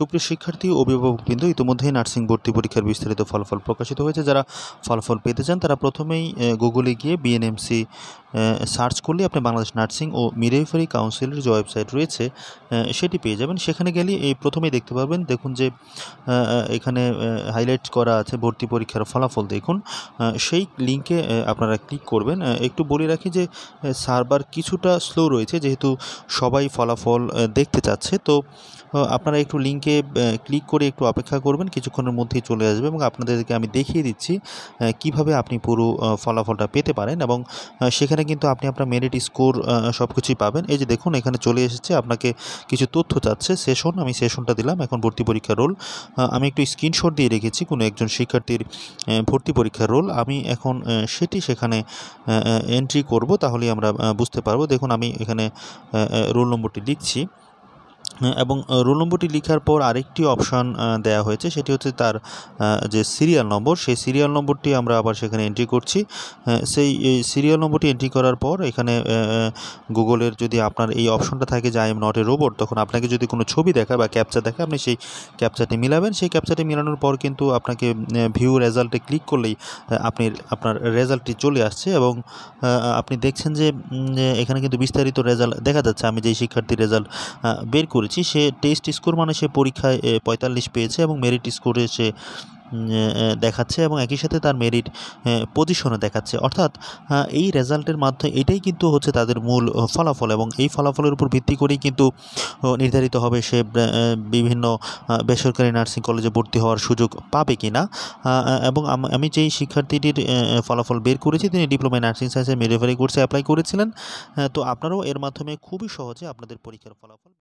সুপ্রিয় শিক্ষার্থী অভিভাবক বিন্দু ইতিমধ্যেই নার্সিং ভর্তি পরীক্ষার বিস্তারিত ফলাফল প্রকাশিত হয়েছে যারা ফলাফল পেতে চান তারা প্রথমেই গুগলে গিয়ে বিএনএমসি সার্চ করলে আপনি বাংলাদেশ নার্সিং ও মিডওয়াইফারি কাউন্সিলের যে ওয়েবসাইট রয়েছে সেটি পেয়ে যাবেন সেখানে গেলে এই প্রথমেই দেখতে পাবেন দেখুন যে এখানে হাইলাইট করা আছে ভর্তি পরীক্ষার ফলাফল দেখুন সেই লিঙ্কে আপনারা ক্লিক করবেন একটু বলে রাখি যে সার্ভার কিছুটা স্লো রয়েছে যেহেতু সবাই ফলাফল দেখতে চাচ্ছে তো আপনারা একটু লিঙ্কে ক্লিক করে একটু অপেক্ষা করবেন কিছুক্ষণের মধ্যেই চলে আসবে এবং আপনাদেরকে আমি দেখিয়ে দিচ্ছি কিভাবে আপনি পুরো ফলাফলটা পেতে পারেন এবং সেখানে এখানে কিন্তু আপনি আপনার মেরিট স্কোর সব কিছুই পাবেন এই যে দেখুন এখানে চলে এসেছে আপনাকে কিছু তথ্য চাচ্ছে সেশন আমি সেশনটা দিলাম এখন ভর্তি পরীক্ষা রোল আমি একটু স্ক্রিনশট দিয়ে রেখেছি কোনো একজন শিক্ষার্থীর ভর্তি পরীক্ষার রোল আমি এখন সেটি সেখানে এন্ট্রি করব তাহলে আমরা বুঝতে পারবো দেখুন আমি এখানে রোল নম্বরটি লিখছি এবং রোল নম্বরটি লেখার পর আরেকটি অপশান দেয়া হয়েছে সেটি হচ্ছে তার যে সিরিয়াল নম্বর সেই সিরিয়াল নম্বরটি আমরা আবার সেখানে এন্ট্রি করছি সেই সিরিয়াল নম্বরটি এন্ট্রি করার পর এখানে গুগলের যদি আপনার এই অপশনটা থাকে যে I am not a robot তখন আপনাকে যদি কোনো ছবি দেখায় বা ক্যাপচার দেখায় আপনি সেই ক্যাপচারটি মিলাবেন সেই ক্যাপচারটি মিলানোর পর কিন্তু আপনাকে ভিউ রেজাল্টে ক্লিক করলেই আপনি আপনার রেজাল্টটি চলে আসছে এবং আপনি দেখছেন যে এখানে কিন্তু বিস্তারিত রেজাল্ট দেখা যাচ্ছে আমি যেই শিক্ষার্থীর রেজাল্ট বের করি বলছি সে টেস্ট স্কোর মানে সে পরীক্ষায় পঁয়তাল্লিশ পেয়েছে এবং মেরিট স্কোরে সে দেখাচ্ছে এবং একই সাথে তার মেরিট পজিশনে দেখাচ্ছে অর্থাৎ এই রেজাল্টের মাধ্যমে এটাই কিন্তু হচ্ছে তাদের মূল ফলাফল এবং এই ফলাফলের উপর ভিত্তি করেই কিন্তু নির্ধারিত হবে সে বিভিন্ন বেসরকারি নার্সিং কলেজে ভর্তি হওয়ার সুযোগ পাবে কি না এবং আমি যেই শিক্ষার্থীটির ফলাফল বের করেছি তিনি ডিপ্লোমা নার্সিং সায়েন্সের মিডওয়াইফারি কোর্সে অ্যাপ্লাই করেছিলেন তো আপনারাও এর মাধ্যমে খুবই সহজে আপনাদের পরীক্ষার ফলাফল